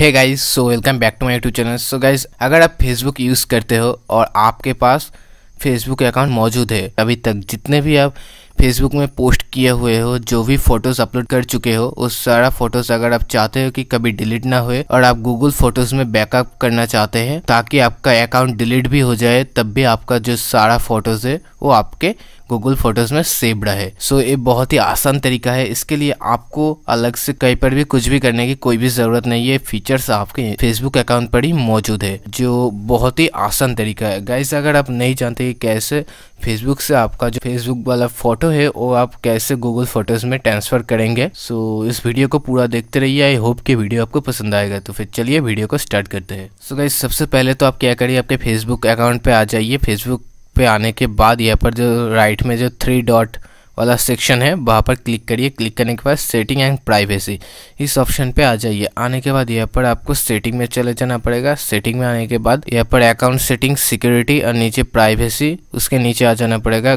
है guys so welcome back to my YouTube channel so guys अगर आप Facebook use करते हो और आपके पास फेसबुक अकाउंट मौजूद है अभी तक जितने भी आप फेसबुक में पोस्ट किए हुए हो जो भी फोटोज़ अपलोड कर चुके हो उस सारा फोटोज़ अगर आप चाहते हो कि कभी डिलीट ना हो और आप गूगल फोटोज़ में बैकअप करना चाहते हैं ताकि आपका अकाउंट डिलीट भी हो जाए तब भी आपका जो सारा फोटोज़ है वो आपके गूगल फोटोज में सेव रहे सो ये बहुत ही आसान तरीका है इसके लिए आपको अलग से कहीं पर भी कुछ भी करने की कोई भी जरूरत नहीं है फीचर्स आपके फेसबुक अकाउंट पर ही मौजूद है जो बहुत ही आसान तरीका है गाइस अगर आप नहीं जानते कि कैसे फेसबुक से आपका जो फेसबुक वाला फोटो है वो आप कैसे गूगल फोटोज में ट्रांसफर करेंगे सो इस वीडियो को पूरा देखते रहिए आई होप कि वीडियो आपको पसंद आएगा तो फिर चलिए वीडियो को स्टार्ट करते हैं सो गाइस गाइज सबसे पहले तो आप क्या करिए आपके फेसबुक अकाउंट पे आ जाइए फेसबुक पे आने के बाद यहाँ पर जो राइट में जो थ्री डॉट वाला सेक्शन है वहाँ पर क्लिक करिए क्लिक करने के बाद सेटिंग एंड प्राइवेसी इस ऑप्शन पे आ जाइए आने के बाद यहाँ पर आपको सेटिंग में चले जाना पड़ेगा सेटिंग में आने के बाद यहाँ पर अकाउंट सेटिंग सिक्योरिटी और नीचे प्राइवेसी उसके नीचे आ जाना पड़ेगा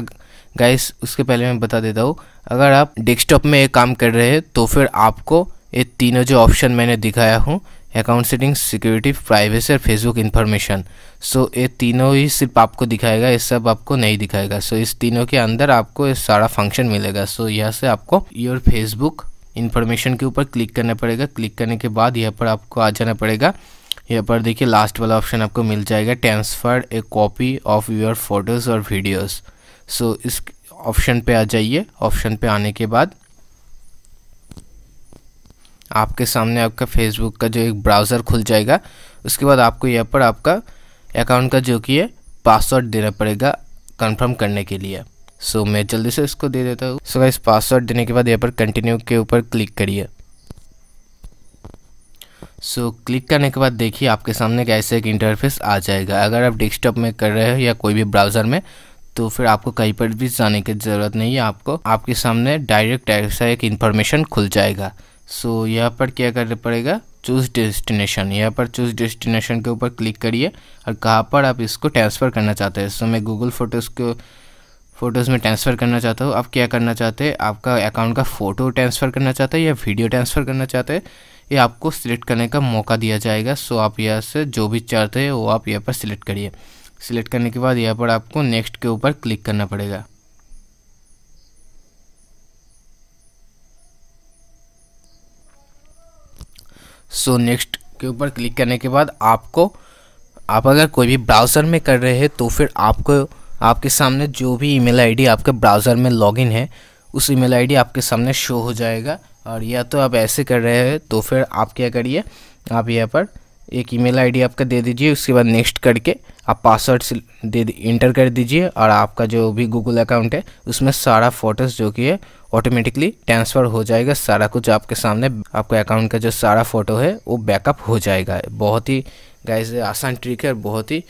गाइस उसके पहले मैं बता देता हूँ अगर आप डेस्कटॉप में ये काम कर रहे हैं तो फिर आपको ये तीनों जो ऑप्शन मैंने दिखाया हूँ अकाउंट सेटिंग सिक्योरिटी प्राइवेसी और फेसबुक इन्फॉर्मेशन सो ये तीनों ही सिर्फ आपको दिखाएगा ये सब आपको नहीं दिखाएगा सो so, इस तीनों के अंदर आपको ये सारा फंक्शन मिलेगा सो so, यहाँ से आपको योर फेसबुक इन्फॉर्मेशन के ऊपर क्लिक करना पड़ेगा क्लिक करने के बाद यहाँ पर आपको आ जाना पड़ेगा यहाँ पर देखिए लास्ट वाला ऑप्शन आपको मिल जाएगा transfer a copy of your photos और वीडियोज़ सो so, इस ऑप्शन पे आ जाइए ऑप्शन पे आने के बाद आपके सामने आपका फेसबुक का जो एक ब्राउज़र खुल जाएगा उसके बाद आपको यहाँ पर आपका अकाउंट का जो कि है पासवर्ड देना पड़ेगा कंफर्म करने के लिए सो so, मैं जल्दी से इसको दे देता हूँ सो so, इस पासवर्ड देने के बाद यहाँ पर कंटिन्यू के ऊपर क्लिक करिए सो so, क्लिक करने के बाद देखिए आपके सामने कैसे एक इंटरफेस आ जाएगा अगर आप डेस्कटॉप में कर रहे हो या कोई भी ब्राउज़र में तो फिर आपको कहीं पर भी जाने की ज़रूरत नहीं है आपको आपके सामने डायरेक्ट ऐसा एक इन्फॉर्मेशन खुल जाएगा सो so, यहाँ पर क्या करना पड़ेगा चूज़ डेस्टिनेशन यहाँ पर चूज़ डेस्टिनेशन के ऊपर क्लिक करिए और कहाँ पर आप इसको ट्रांसफ़र करना चाहते हैं सो so, मैं गूगल फ़ोटोज़ को फ़ोटोज़ में ट्रांसफ़र करना चाहता हूँ आप क्या करना चाहते हैं आपका अकाउंट का फ़ोटो ट्रांसफ़र करना चाहते हैं या वीडियो ट्रांसफ़र करना चाहते हैं ये आपको सिलेक्ट करने का मौका दिया जाएगा सो आप यहाँ से जो भी चाहते हैं वो आप यहाँ पर सिलेक्ट करिए सिलेक्ट करने के बाद यहाँ पर आपको नेक्स्ट के ऊपर क्लिक करना पड़ेगा सो नेक्स्ट के ऊपर क्लिक करने के बाद आपको आप अगर कोई भी ब्राउज़र में कर रहे हैं तो फिर आपको आपके सामने जो भी ईमेल आईडी आपके ब्राउज़र में लॉगिन है उस ईमेल आईडी आपके सामने शो हो जाएगा और या तो आप ऐसे कर रहे हैं तो फिर आप क्या करिए आप यहाँ पर एक ईमेल आईडी आपका दे दीजिए उसके बाद नेक्स्ट करके आप पासवर्ड दे इंटर कर दीजिए और आपका जो भी गूगल अकाउंट है उसमें सारा फोटोज़ जो कि है ऑटोमेटिकली ट्रांसफ़र हो जाएगा सारा कुछ आपके सामने आपके अकाउंट का जो सारा फ़ोटो है वो बैकअप हो जाएगा बहुत ही गाइज आसान ट्रिक है बहुत ही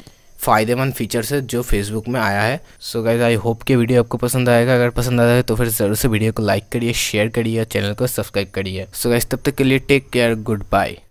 फ़ायदेमंद फीचर्स है जो फेसबुक में आया है सो गाइज आई होप कि वीडियो आपको पसंद आएगा अगर पसंद आया है तो फिर ज़रूर से वीडियो को लाइक करिए शेयर करिए और चैनल को सब्सक्राइब करिए सो गाइज तब तक के लिए टेक केयर गुड बाय